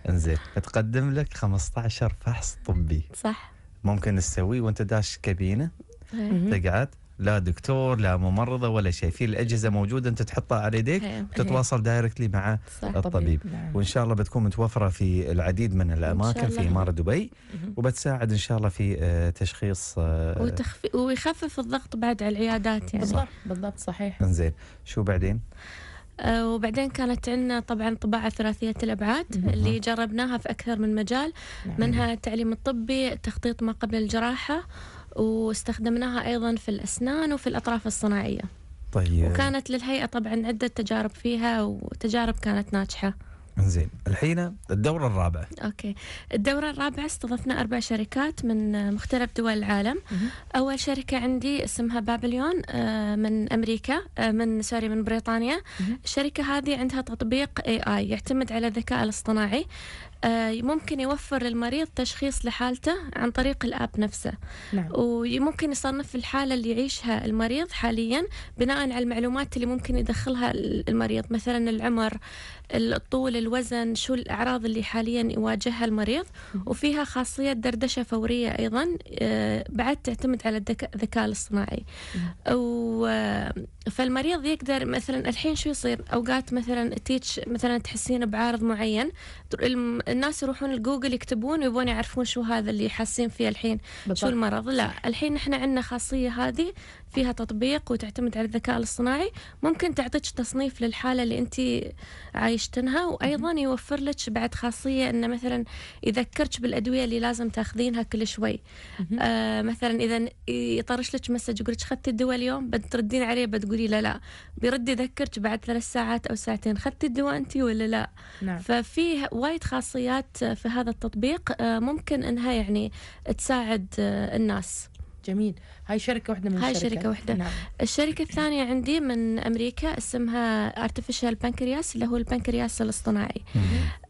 انزين تقدم لك 15 فحص طبي صح ممكن تسويه وانت داش كابينه إيه. تقعد لا دكتور لا ممرضه ولا شيء في الاجهزه موجوده انت تحطها على يديك وتتواصل دايركتلي مع الطبيب نعم. وان شاء الله بتكون متوفره في العديد من الاماكن في اماره دبي وبتساعد ان شاء الله في آه، تشخيص آه، وتخفي ويخفف الضغط بعد على العيادات يعني بالضبط بالضبط صحيح انزين شو بعدين آه، وبعدين كانت عندنا طبعا طباعة ثلاثية الأبعاد اللي جربناها في أكثر من مجال نعم. منها التعليم الطبي تخطيط ما قبل الجراحة واستخدمناها أيضا في الأسنان وفي الأطراف الصناعية طيب وكانت للهيئة طبعا عدة تجارب فيها وتجارب كانت ناجحة زين الحين الدورة الرابعة أوكي الدورة الرابعة استضفنا أربع شركات من مختلف دول العالم أول شركة عندي اسمها بابليون آه، من أمريكا آه، من سوري من بريطانيا الشركة هذه عندها تطبيق اي اي يعتمد على الذكاء الاصطناعي آه، ممكن يوفر للمريض تشخيص لحالته عن طريق الاب نفسه نعم. وممكن يصنف الحاله اللي يعيشها المريض حاليا بناء على المعلومات اللي ممكن يدخلها المريض مثلا العمر الطول الوزن شو الاعراض اللي حاليا يواجهها المريض وفيها خاصيه دردشه فوريه ايضا آه، بعد تعتمد على الذكاء الاصطناعي آه، فالمريض يقدر مثلا الحين شو يصير اوقات مثلا تيتش مثلا تحسين بعارض معين الناس يروحون لجوجل يكتبون ويبون يعرفون شو هذا اللي حاسين فيه الحين بالضبط. شو المرض لا الحين احنا عندنا خاصيه هذه فيها تطبيق وتعتمد على الذكاء الاصطناعي ممكن تعطيك تصنيف للحالة اللي أنت عايشتنها وأيضا يوفر لك بعد خاصية أنه مثلا يذكرك بالأدوية اللي لازم تاخذينها كل شوي آه مثلا إذا يطرش لك مسج يقول لك خدت الدواء اليوم بتردين عليه بتقولي لا لا بيرد يذكرك بعد ثلاث ساعات أو ساعتين خدت الدواء أنت ولا لا نعم. ففي وايد خاصيات في هذا التطبيق آه ممكن أنها يعني تساعد آه الناس جميل هاي شركة واحدة من هاي شركة واحدة نعم. الشركة الثانية عندي من أمريكا اسمها Artificial Pancreas اللي هو البنكرياس الاصطناعي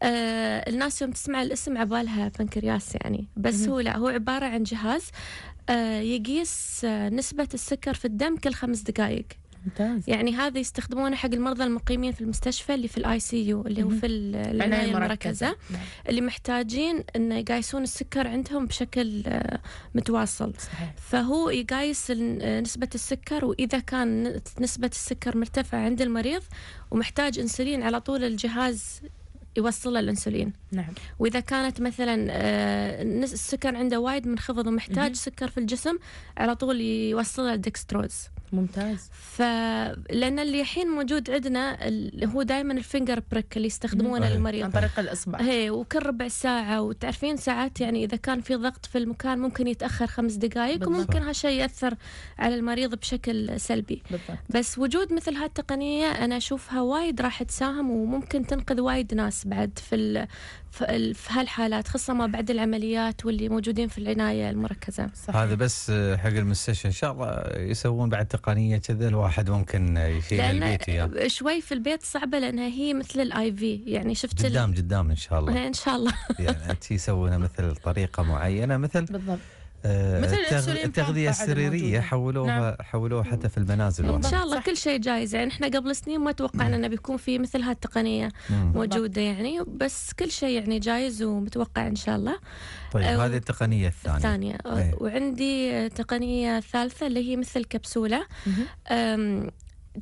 آه الناس يوم تسمع الاسم عبالها بنكرياس يعني بس مم. هو لا هو عبارة عن جهاز آه يقيس آه، نسبة السكر في الدم كل خمس دقائق ممتاز يعني هذا يستخدمونه حق المرضى المقيمين في المستشفى اللي في الاي سي يو اللي هو في العنايه المركزه نعم. اللي محتاجين انه يقايسون السكر عندهم بشكل آه، متواصل صحيح. فهو يقايس نسبه السكر واذا كان نسبه السكر مرتفعه عند المريض ومحتاج انسولين على طول الجهاز يوصل الانسولين نعم واذا كانت مثلا آه، السكر عنده وايد منخفض ومحتاج سكر في الجسم على طول يوصل الدكستروز ممتاز فلان اللي الحين موجود عندنا هو دائما الفينجر بريك اللي يستخدمونه المريض عن طريق الاصبع هي وكل ربع ساعه وتعرفين ساعات يعني اذا كان في ضغط في المكان ممكن يتاخر خمس دقائق بالضبط. وممكن هالشيء ياثر على المريض بشكل سلبي بالضبط. بس وجود مثل هالتقنيه انا اشوفها وايد راح تساهم وممكن تنقذ وايد ناس بعد في في هالحالات خاصة ما بعد العمليات واللي موجودين في العناية المركزة صحيح. هذا بس حق المستشفى إن شاء الله يسوون بعد تقنية كذا الواحد ممكن يشيل البيت يعني. شوي في البيت صعبة لأنها هي مثل الاي في يعني شفت قدام قدام إن شاء الله إن شاء الله يعني أنت يسوونها مثل طريقة معينة مثل بالضبط آه، التغذيه السريريه نعم. حولوها نعم. حولوها حتى في المنازل ان شاء الله كل شيء جايز يعني احنا قبل سنين ما توقعنا نعم. انه بيكون في مثل هالتقنيه موجوده يعني بس كل شيء يعني جايز ومتوقع ان شاء الله طيب آه، هذه التقنيه الثانيه الثانيه إيه. وعندي تقنيه ثالثه اللي هي مثل كبسوله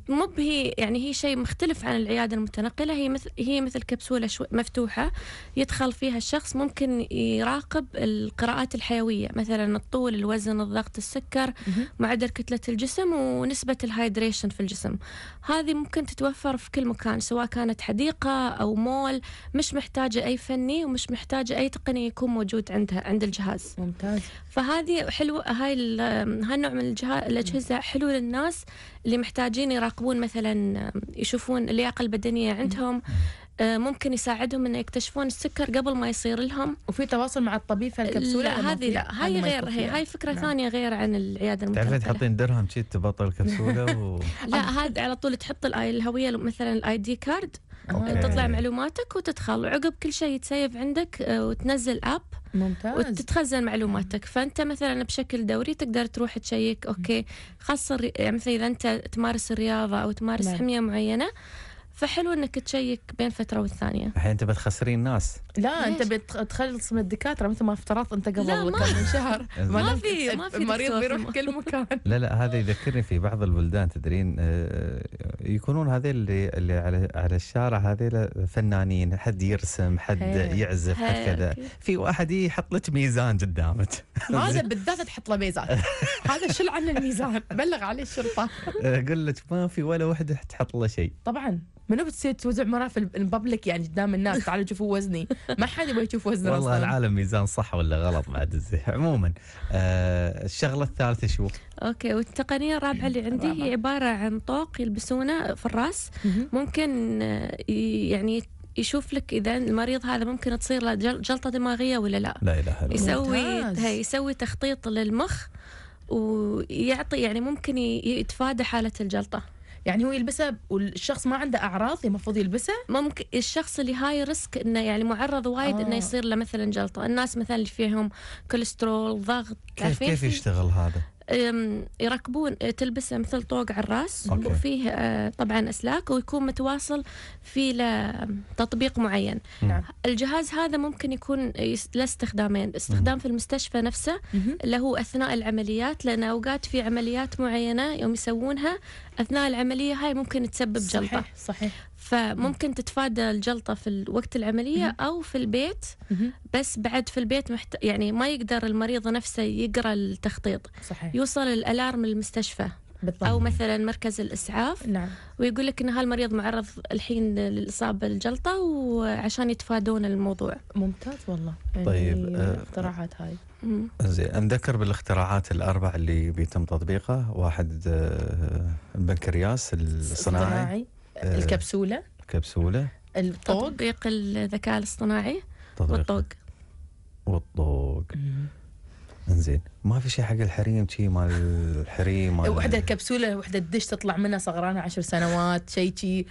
مو بهي يعني هي شيء مختلف عن العياده المتنقله هي مثل هي مثل كبسوله شو مفتوحه يدخل فيها الشخص ممكن يراقب القراءات الحيويه مثلا الطول الوزن الضغط السكر معدل كتله الجسم ونسبه الهايدريشن في الجسم هذه ممكن تتوفر في كل مكان سواء كانت حديقه او مول مش محتاجه اي فني ومش محتاجه اي تقنيه يكون موجود عندها عند الجهاز ممتاز فهذه حلوه هاي هالنوع من الجهاز الاجهزه حلو للناس اللي محتاجين يراقبون مثلا يشوفون اللياقه البدنيه عندهم آه، ممكن يساعدهم انه يكتشفون السكر قبل ما يصير لهم وفي تواصل مع الطبيب في الكبسوله لا هذه لا هاي غير هي هاي فكره نعم. ثانيه غير عن العياده المتنقله تعرفين تحطين درهم شي تبطل الكبسوله و... لا هذا على طول تحط الهويه مثلا الاي دي كارد أوكي. تطلع معلوماتك وتدخل وعقب كل شيء يتسيف عندك آه، وتنزل اب ممتاز وتتخزن معلوماتك فانت مثلا بشكل دوري تقدر تروح تشيك اوكي خاصه يعني مثلا اذا انت تمارس الرياضه او تمارس نعم. حميه معينه فحلو انك تشيك بين فتره والثانيه الحين انت بتخسرين ناس لا ليش؟ انت بتخلص من الدكاتره مثل ما افترضت انت قبل كم من شهر ما في ما في المريض بيروح كل مكان لا لا هذا يذكرني في بعض البلدان تدرين آه، آه، يكونون هذي اللي, اللي على على الشارع هذي فنانين حد يرسم حد يعزف حد كذا في واحد يحط لك ميزان قدامك هذا بالذات تحط له ميزان هذا شل عن الميزان بلغ عليه الشرطه اقول آه، لك ما في ولا وحده تحط له شيء طبعا منو بتصير توزع مرافق الببليك يعني قدام الناس تعالوا شوفوا وزني ما حد يبغى يشوف وزنه والله أصلاً. العالم ميزان صح ولا غلط بعد عموما آه الشغله الثالثه شو اوكي والتقنيه الرابعه اللي عندي هي عباره عن طوق يلبسونه في الراس ممكن آه، يعني يشوف لك اذا المريض هذا ممكن تصير له جلطه دماغيه ولا لا لا اله الا يسوي يسوي تخطيط للمخ ويعطي يعني ممكن يتفادى حاله الجلطه يعني هو يلبسه والشخص ما عنده اعراض المفروض يلبسه ممكن الشخص اللي هاي ريسك انه يعني معرض وايد آه. انه يصير له مثلا جلطه الناس مثلا اللي فيهم كوليسترول ضغط كيف كيف يشتغل هذا يركبون أه، تلبسه مثل طوق على الراس أوكي. وفيه أه، طبعا اسلاك ويكون متواصل في تطبيق معين نعم. الجهاز هذا ممكن يكون له استخدامين استخدام في المستشفى نفسه اللي هو اثناء العمليات لان اوقات في عمليات معينه يوم يسوونها اثناء العمليه هاي ممكن تسبب صحيح. جلطه صحيح فممكن تتفادى الجلطة في وقت العملية أو في البيت بس بعد في البيت محت... يعني ما يقدر المريض نفسه يقرأ التخطيط صحيح. يوصل الألارم للمستشفى بالضبط. او مثلا مركز الاسعاف نعم ويقول لك ان هالمريض معرض الحين للاصابه بالجلطه وعشان يتفادون الموضوع ممتاز والله يعني طيب آه، الاقتراحات هاي زين نذكر بالاختراعات الاربع اللي بيتم تطبيقها واحد البنكرياس آه، الصناعي, الصناعي. آه، الكبسوله الكبسوله الطوق تطبيق الذكاء الاصطناعي والطوق والطوق انزين ما في شيء حق الحريم شيء مال الحريم مال وحده كبسوله وحده الدش تطلع منها صغرانه عشر سنوات شيء شيء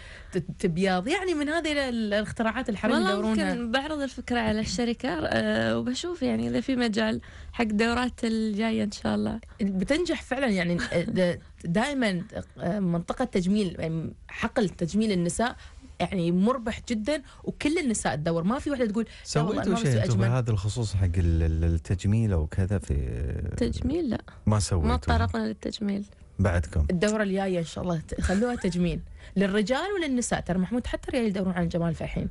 تبيض يعني من هذه الاختراعات الحريم والله والله ممكن بعرض الفكره على الشركه آه، وبشوف يعني اذا في مجال حق دورات الجايه ان شاء الله بتنجح فعلا يعني آه، دائما آه، منطقه تجميل يعني حقل تجميل النساء يعني مربح جدا وكل النساء تدور ما في واحدة تقول سويتوا شيء انتم بهذا الخصوص حق التجميل او كذا في تجميل لا ما سويتوا ما تطرقنا للتجميل بعدكم الدوره الجايه ان شاء الله خلوها تجميل للرجال وللنساء ترى محمود حتى الرجال يدورون على الجمال في الحين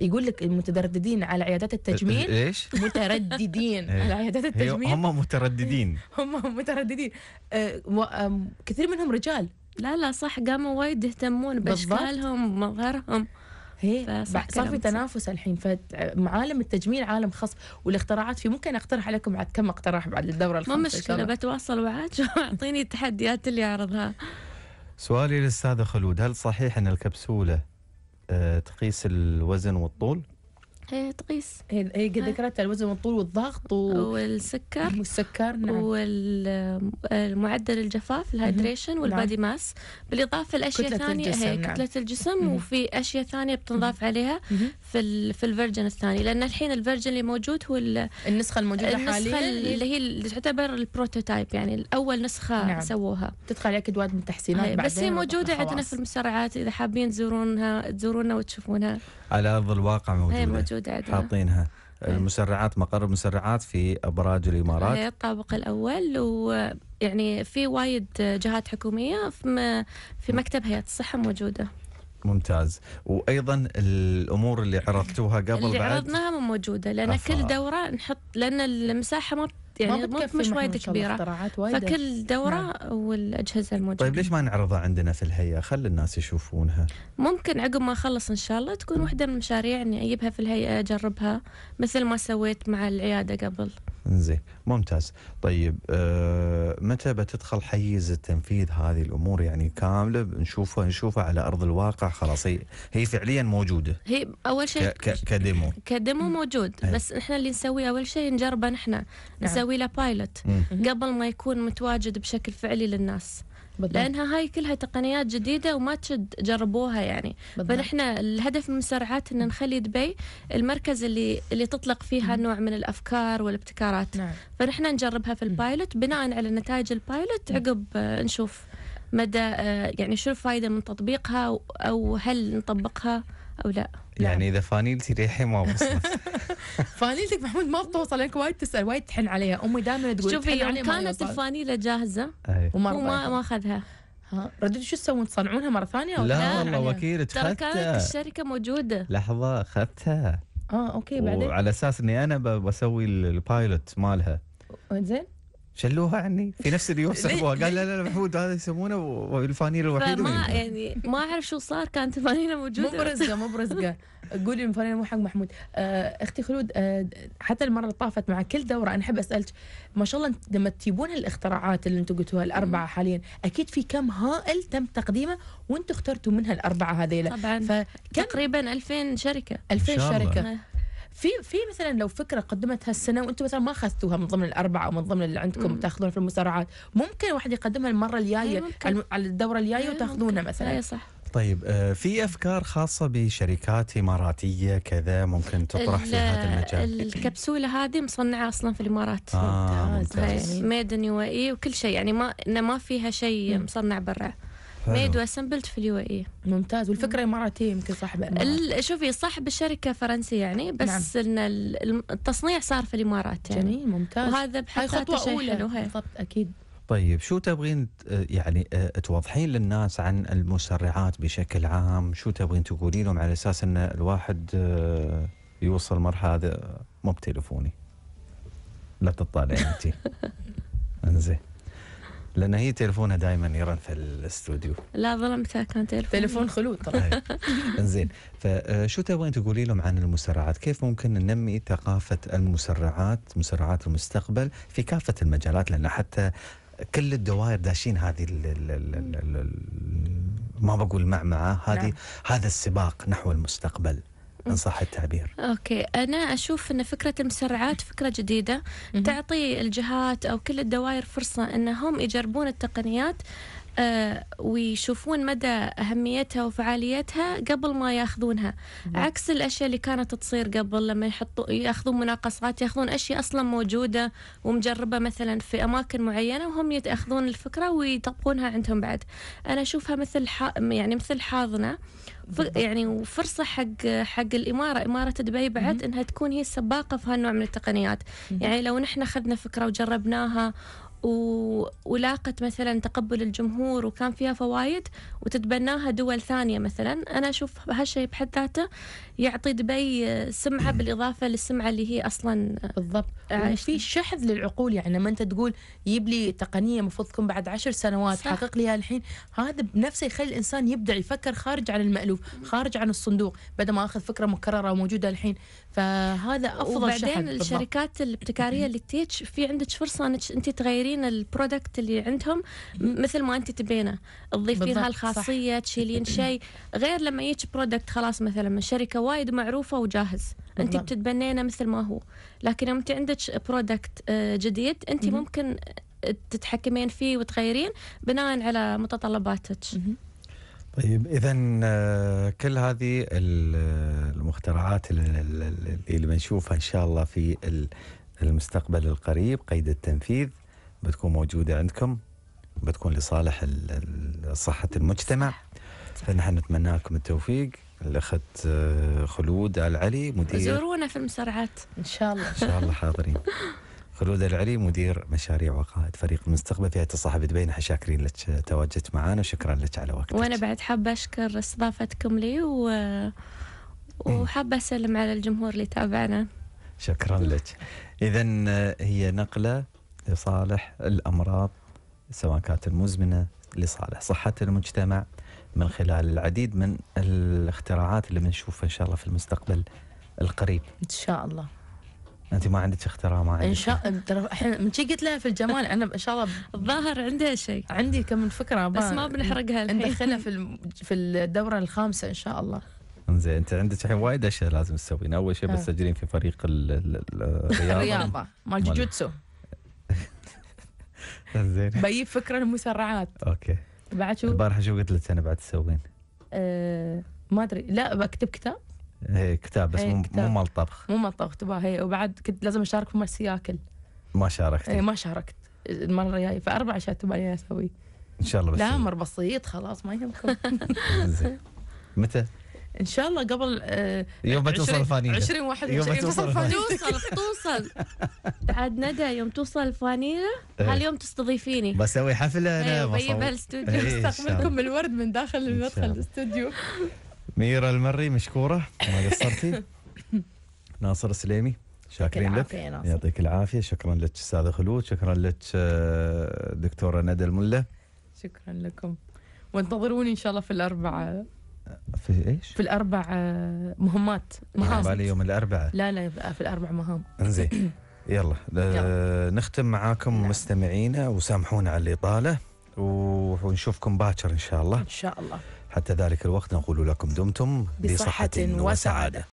يقول لك المترددين على عيادات التجميل إيه، ايش؟ مترددين إيه. على عيادات التجميل هم مترددين هم مترددين أه، كثير منهم رجال لا لا صح قاموا وايد يهتمون باشكالهم بمظهرهم هي صار في تنافس الحين فمعالم التجميل عالم خاص والاختراعات فيه ممكن اقترح عليكم بعد كم اقتراح بعد الدوره الخامسه ما مشكله بتواصل وعاد واعطيني التحديات اللي اعرضها سؤالي للاستاذه خلود هل صحيح ان الكبسوله آه، تقيس الوزن والطول؟ ايه تقيس هي إيه، إيه، إيه. ذكرت الوزن والطول والضغط و... والسكر والسكر نعم والمعدل الجفاف الهايدريشن نعم. والبادي نعم. ماس بالاضافه لاشياء ثانيه الجسم هي نعم. كتله الجسم مم. وفي اشياء ثانيه بتنضاف عليها مم. في ال... في الفيرجن الثاني لان الحين الفيرجن اللي موجود هو ال... النسخه الموجوده النسخة حاليا اللي هي اللي تعتبر البروتوتايب يعني اول نسخه نعم. سووها تدخل عليك ادوات من التحسينات بس هي موجوده عندنا في المسرعات اذا حابين تزورونها تزورونا وتشوفونها على ارض الواقع موجوده هي إيه، موجوده عندنا حاطينها إيه. المسرعات مقر المسرعات في ابراج الامارات هي إيه، الطابق الاول ويعني في وايد جهات حكوميه في مكتب هيئه الصحه موجوده ممتاز وايضا الامور اللي عرضتوها قبل اللي بعد اللي عرضناها مو موجوده لان أفا. كل دوره نحط لان المساحه ما يعني مش وايد كبيره فكل دوره نعم. والاجهزه الموجوده طيب ليش ما نعرضها عندنا في الهيئه خلي الناس يشوفونها ممكن عقب ما اخلص ان شاء الله تكون واحده من المشاريع اني اجيبها في الهيئه اجربها مثل ما سويت مع العياده قبل زين ممتاز طيب آه متى بتدخل حيز التنفيذ هذه الامور يعني كامله نشوفها نشوفها على ارض الواقع خلاص هي هي فعليا موجوده هي اول شيء كديمو كديمو موجود هي. إيه. بس احنا اللي نسويه اول شيء نجربه نحن نعم. نسوي له بايلوت قبل ما يكون متواجد بشكل فعلي للناس بالضبط. لانها هاي كلها تقنيات جديده وما تشد جربوها يعني بالضبط. فنحن الهدف من سرعات ان نخلي دبي المركز اللي اللي تطلق فيها نوع من الافكار والابتكارات نعم. فنحن نجربها في البايلوت بناء على نتائج البايلوت عقب آه، نشوف مدى آه، يعني شو الفائده من تطبيقها او هل نطبقها او لا نعم. يعني اذا فانيلتي ريحي ما وصلت فانيلتك محمود ما بتوصل لانك وايد تسال وايد تحن عليها امي دائما تقول شوفي يوم يعني كانت الفانيله جاهزه وما ما اخذها رديتوا شو تسوون تصنعونها مره ثانيه ولا لا والله يعني وكيل ترى كانت الشركه موجوده لحظه اخذتها اه اوكي بعدين وعلى اساس اني انا بسوي البايلوت مالها زين شلوها عني في نفس اليوم سحبوها قال لا لا محمود هذا يسمونه والفانيله الوحيده ما يعني ما اعرف شو صار كانت الفانيله موجوده مو برزقه مو برزقه قولي الفانيله مو حق محمود آه، اختي خلود آه، حتى المره اللي طافت مع كل دوره انا احب اسالك ما شاء الله لما تجيبون الاختراعات اللي انتم قلتوها الاربعه حاليا اكيد في كم هائل تم تقديمه وانتم اخترتوا منها الاربعه هذيله طبعا تقريبا 2000 شركه 2000 شركه نعم. في في مثلا لو فكره قدمتها السنه وانتم مثلا ما اخذتوها من ضمن الاربعه او من ضمن اللي عندكم تاخذونها في المسارعات ممكن واحد يقدمها المره الجايه على الدوره الجايه وتاخذونها مثلا اي صح طيب آه، في افكار خاصه بشركات اماراتيه كذا ممكن تطرح في هذا المجال الكبسوله هذه مصنعه اصلا في الامارات آه ممتاز ميدن يو اي وكل شيء يعني ما ما فيها شيء مصنع برا ميد واسمبلت في اليو اي ممتاز والفكره اماراتيه يمكن صاحبه شوفي صاحب الشركه فرنسي يعني بس نعم. ان التصنيع صار في الامارات يعني جميل ممتاز وهذا بحد خطوه اولى بالضبط اكيد طيب شو تبغين يعني آه، توضحين للناس عن المسرعات بشكل عام شو تبغين تقولي لهم على اساس ان الواحد آه، يوصل مرحله هذا مو بتليفوني لا تطالعي انت لان هي تليفونها دائما يرن في الاستوديو لا ظلمتها كان تليفون تليفون خلود ترى زين فشو آه، تبغين تقولي لهم عن المسرعات كيف ممكن ننمي ثقافه المسرعات مسرعات المستقبل في كافه المجالات لان حتى كل الدوائر داشين هذه الـ الـ الـ الـ ما بقول معمعه هذه نعم. هذا السباق نحو المستقبل ان صح التعبير. اوكي، انا اشوف ان فكره المسرعات فكره جديده تعطي الجهات او كل الدوائر فرصه انهم يجربون التقنيات آه، ويشوفون مدى أهميتها وفعاليتها قبل ما ياخذونها عكس الأشياء اللي كانت تصير قبل لما يحطوا ياخذون مناقصات ياخذون أشياء أصلا موجودة ومجربة مثلا في أماكن معينة وهم يتأخذون الفكرة ويطبقونها عندهم بعد أنا أشوفها مثل يعني مثل حاضنة يعني وفرصه حق حق الاماره اماره دبي بعد انها تكون هي السباقه في هالنوع من التقنيات يعني لو نحن اخذنا فكره وجربناها و... ولاقت مثلا تقبل الجمهور وكان فيها فوايد وتتبناها دول ثانيه مثلا انا اشوف هالشيء بحد ذاته يعطي دبي آه، سمعه بالاضافه للسمعه اللي هي اصلا آه، بالضبط في شحذ للعقول يعني لما انت تقول يجيب لي تقنيه المفروض تكون بعد عشر سنوات صح. حقق لي الحين هذا بنفسه يخلي الانسان يبدع يفكر خارج عن المالوف خارج عن الصندوق بدل ما اخذ فكره مكرره وموجوده الحين فهذا افضل وبعدين شحذ وبعدين الشركات الابتكاريه اللي تيتش في عندك فرصه انك انت تغيرين البرودكت اللي عندهم مثل ما انت تبينه تضيفين هالخاصيه تشيلين شيء غير لما يجي برودكت خلاص مثلا من شركه وايد معروفه وجاهز انت بتتبنينه مثل ما هو لكن يوم انت عندك برودكت آه، جديد انت ممكن آه، تتحكمين فيه وتغيرين بناء على متطلباتك طيب اذا آه، كل هذه المخترعات اللي بنشوفها ان شاء الله في المستقبل القريب قيد التنفيذ بتكون موجوده عندكم بتكون لصالح صحه المجتمع فنحن نتمنى لكم التوفيق الاخت آه، خلود العلي مدير زورونا في المسرعات ان شاء الله ان شاء الله حاضرين خلود العلي مدير مشاريع وقائد فريق المستقبل في الصحفي دبي نحن شاكرين لك تواجدت معنا وشكرا لك على وقتك وانا بعد حابه اشكر استضافتكم لي و... إيه. وحابه اسلم على الجمهور اللي تابعنا شكرا لك اذا آه، هي نقله لصالح الامراض سواء كانت المزمنه لصالح صحه المجتمع من خلال العديد من الاختراعات اللي بنشوفها ان شاء الله في المستقبل القريب ان شاء الله انت ما عندك اختراع ما عندك ان شاء الله من شي قلت لها في الجمال انا ان شاء الله الظاهر عندها شيء عندي كم من فكره بس ما بنحرقها الحين ندخلها في في الدوره الخامسه ان شاء الله زين انت عندك الحين وايد اشياء لازم تسوينها اول شيء بتسجلين إيه. في فريق الرياضه الرياضه مال جوجوتسو زين بجيب فكره المسرعات اوكي بعد شو البارحه شو قلت لك انا بعد تسوين؟ أه ما ادري لا بكتب كتاب ايه كتاب بس إيه، مو مو مال طبخ مو مال طبخ تبغى هي وبعد كنت لازم اشارك في مرسي ياكل ما شاركت ايه ما شاركت المره الجايه فاربع اشياء تبغى اسوي ان شاء الله بس لا امر بسيط خلاص ما يهمكم متى؟ ان شاء الله قبل آه يوم توصل الفانيله 2021 توصل توصل توصل عاد ندى يوم توصل الفانيله إيه. هاليوم تستضيفيني بسوي حفله انا أيوة، بجيبها الاستوديو استقبلكم إيه، بالورد من داخل المدخل الاستوديو ميرا المري مشكوره ما قصرتي ناصر السليمي شاكرين لك يعطيك العافيه شكرا لك استاذه خلود شكرا لك آه، دكتوره ندى المله شكرا لكم وانتظروني ان شاء الله في الاربعاء في ايش؟ في الاربع آه، مهمات مهام علي يوم الاربعاء لا لا في الاربع مهام انزين يلا, يلا. نختم معاكم نعم. مستمعينا وسامحونا على الاطاله ونشوفكم باكر ان شاء الله ان شاء الله حتى ذلك الوقت نقول لكم دمتم بصحه, بصحة وسعاده